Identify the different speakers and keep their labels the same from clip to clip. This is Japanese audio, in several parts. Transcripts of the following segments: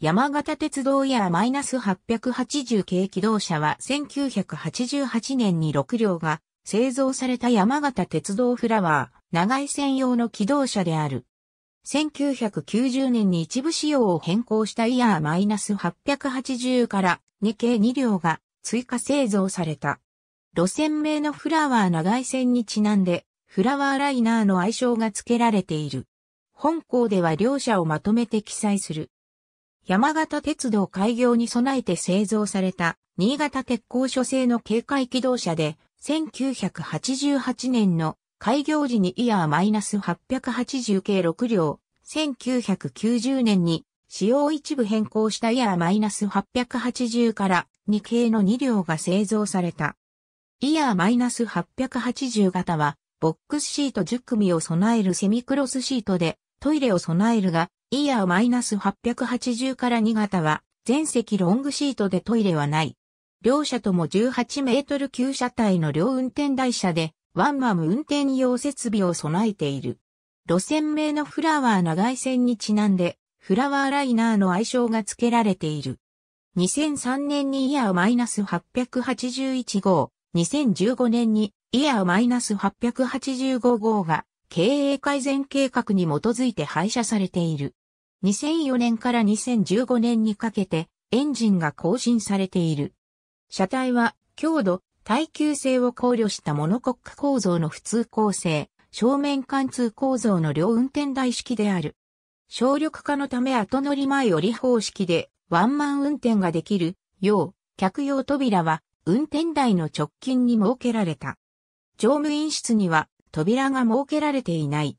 Speaker 1: 山形鉄道やマイナス880系機動車は1988年に6両が製造された山形鉄道フラワー、長井専用の機動車である。1990年に一部仕様を変更したイヤーマイナス880から2系2両が追加製造された。路線名のフラワー長井線にちなんで、フラワーライナーの愛称が付けられている。本校では両者をまとめて記載する。山形鉄道開業に備えて製造された新潟鉄工所製の警戒機動車で1988年の開業時にイヤーマイナス880系6両、1990年に使用一部変更したイヤーマイナス880から2系の2両が製造された。イヤーマイナス880型はボックスシート10組を備えるセミクロスシートでトイレを備えるがイヤー -880 から2型は、全席ロングシートでトイレはない。両車とも18メートル級車体の両運転台車で、ワンマム運転用設備を備えている。路線名のフラワー長い線にちなんで、フラワーライナーの愛称が付けられている。2003年にイヤー -881 号、2015年にイヤー -885 号が経営改善計画に基づいて廃車されている。2004年から2015年にかけてエンジンが更新されている。車体は強度、耐久性を考慮したモノコック構造の普通構成、正面貫通構造の両運転台式である。省力化のため後乗り前折り方式でワンマン運転ができるよう、客用扉は運転台の直近に設けられた。乗務員室には扉が設けられていない。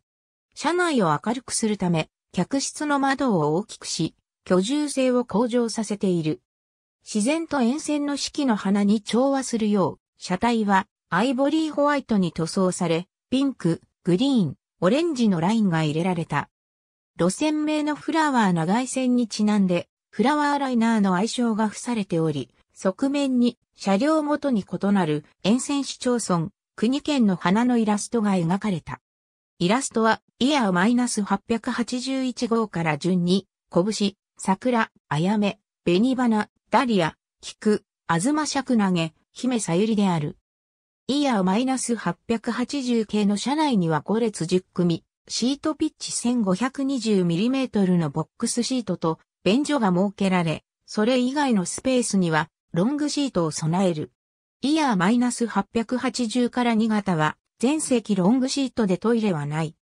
Speaker 1: 車内を明るくするため、客室の窓を大きくし、居住性を向上させている。自然と沿線の四季の花に調和するよう、車体はアイボリーホワイトに塗装され、ピンク、グリーン、オレンジのラインが入れられた。路線名のフラワーの外線にちなんで、フラワーライナーの愛称が付されており、側面に車両ごとに異なる沿線市町村、国県の花のイラストが描かれた。イラストは、イヤー -881 号から順に、拳、桜、あやめ、紅花、ダリア、菊、あずましゃくなげ、姫さゆりである。イヤー -880 系の車内には5列10組、シートピッチ 1520mm のボックスシートと、便所が設けられ、それ以外のスペースには、ロングシートを備える。イヤー -880 から2型は、全席ロングシートでトイレはない。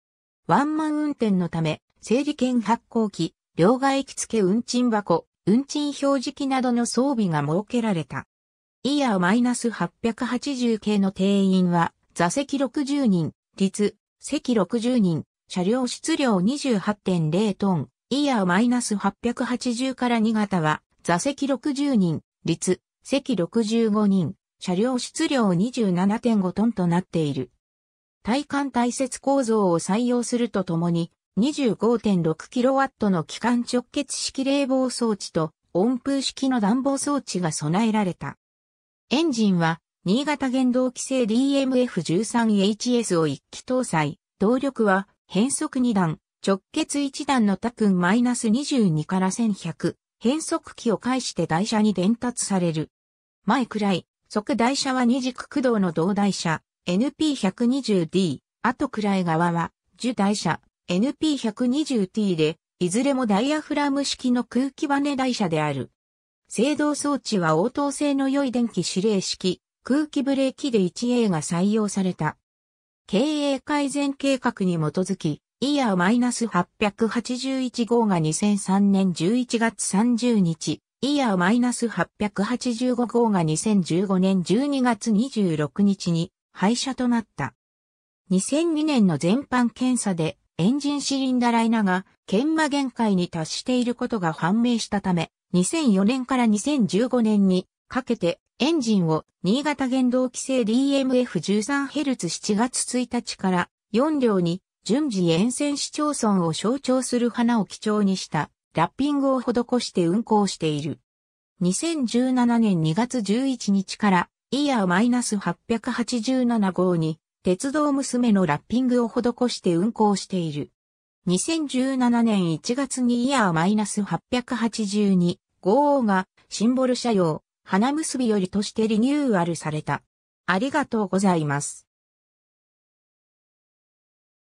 Speaker 1: ワンマン運転のため、整理券発行機、両替機付け運賃箱、運賃表示機などの装備が設けられた。イヤーマイナス880系の定員は、座席60人、率、席60人、車両質量28.0トン、イヤーマイナス880から2型は、座席60人、率、席65人、車両質量27.5トンとなっている。体幹体節構造を採用するとともに、25.6kW の機関直結式冷房装置と温風式の暖房装置が備えられた。エンジンは、新潟原動機製 DMF13HS を一機搭載。動力は、変速2段、直結1段のタクン -22 から1100。変速機を介して台車に伝達される。前くらい、即台車は二軸駆動の同台車、NP120D、あとい側は、受台車 NP120T で、いずれもダイヤフラム式の空気バネ台車である。制動装置は応答性の良い電気指令式、空気ブレーキで 1A が採用された。経営改善計画に基づき、イヤー -881 号が2003年11月30日、イヤー -885 号が2015年12月26日に廃車となった。2002年の全般検査でエンジンシリンダライナが研磨限界に達していることが判明したため、2004年から2015年にかけてエンジンを新潟原動規制 DMF13Hz7 月1日から4両に順次沿線市町村を象徴する花を基調にしたラッピングを施して運行している。2017年2月11日からイヤー -887 号に、鉄道娘のラッピングを施して運行している。2017年1月にイヤー -882 号がシンボル車用、花結びよりとしてリニューアルされた。ありがとうございます。